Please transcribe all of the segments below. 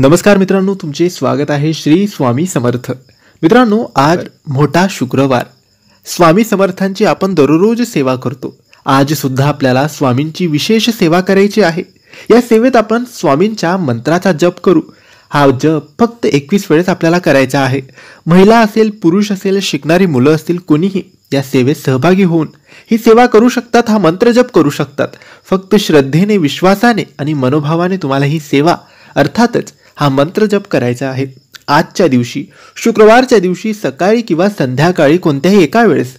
नमस्कार मित्रांनो तुमचे स्वागत आहे श्री स्वामी समर्थ मित्रांनो आज मोठा शुक्रवार स्वामी समर्थांची आपण दररोज सेवा करतो आज सुद्धा आपल्याला स्वामींची विशेष सेवा करायची आहे या सेवेत आपण स्वामींच्या मंत्राचा जप करू हा जप फक्त एकवीस वेळेस आपल्याला करायचा आहे महिला असेल पुरुष असेल शिकणारी मुलं असतील कोणीही या सेवेत सहभागी होऊन ही सेवा करू शकतात हा मंत्र जप करू शकतात फक्त श्रद्धेने विश्वासाने आणि मनोभावाने तुम्हाला ही सेवा अर्थातच हा मंत्र जप करायचा आहे आजच्या दिवशी शुक्रवारच्या दिवशी सकाळी किंवा संध्याकाळी कोणत्याही एका वेळेस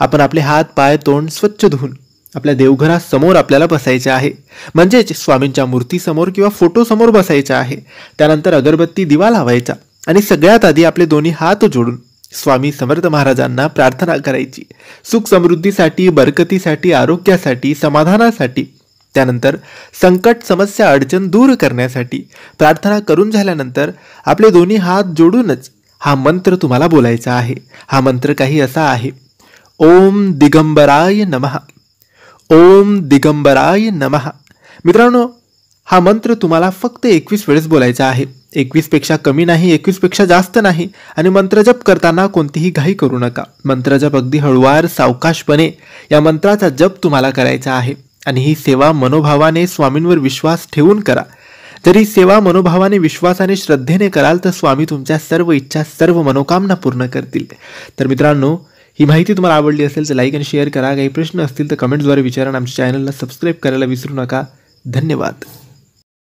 आपण आपले हात पाय तोंड स्वच्छ धुवून आपल्या देवघरासमोर आपल्याला बसायचे आहे म्हणजेच स्वामींच्या मूर्तीसमोर किंवा फोटोसमोर बसायचे आहे त्यानंतर अगरबत्ती दिवा लावायचा आणि सगळ्यात आधी आपले दोन्ही हात जोडून स्वामी समर्थ महाराजांना प्रार्थना करायची सुख समृद्धीसाठी बरकतीसाठी आरोग्यासाठी समाधानासाठी त्यानंतर संकट समस्या अडचण दूर करण्यासाठी प्रार्थना करून झाल्यानंतर आपले दोन्ही हात जोडूनच हा मंत्र तुम्हाला बोलायचा आहे हा मंत्र काही असा आहे ओम दिगंबराय नमः ओम दिगंबराय नमः मित्रांनो हा मंत्र तुम्हाला फक्त एकवीस वेळेस बोलायचा आहे एकवीसपेक्षा कमी नाही एकवीसपेक्षा जास्त नाही आणि मंत्रजप करताना कोणतीही घाई करू नका मंत्रजप अगदी हळुवार सावकाशपणे या मंत्राचा जप तुम्हाला करायचा आहे आणि ही सेवा मनोभावाने स्वामींवर विश्वास ठेवून करा जर ही सेवा मनोभावाने विश्वासाने श्रद्धेने कराल तर स्वामी तुमच्या सर्व इच्छा सर्व मनोकामना पूर्ण करतील तर मित्रांनो ही माहिती तुम्हाला आवडली असेल तर लाईक आणि शेअर करा काही प्रश्न असतील तर कमेंट्सद्वारे विचारा आमच्या चॅनलला सबस्क्राईब करायला विसरू नका धन्यवाद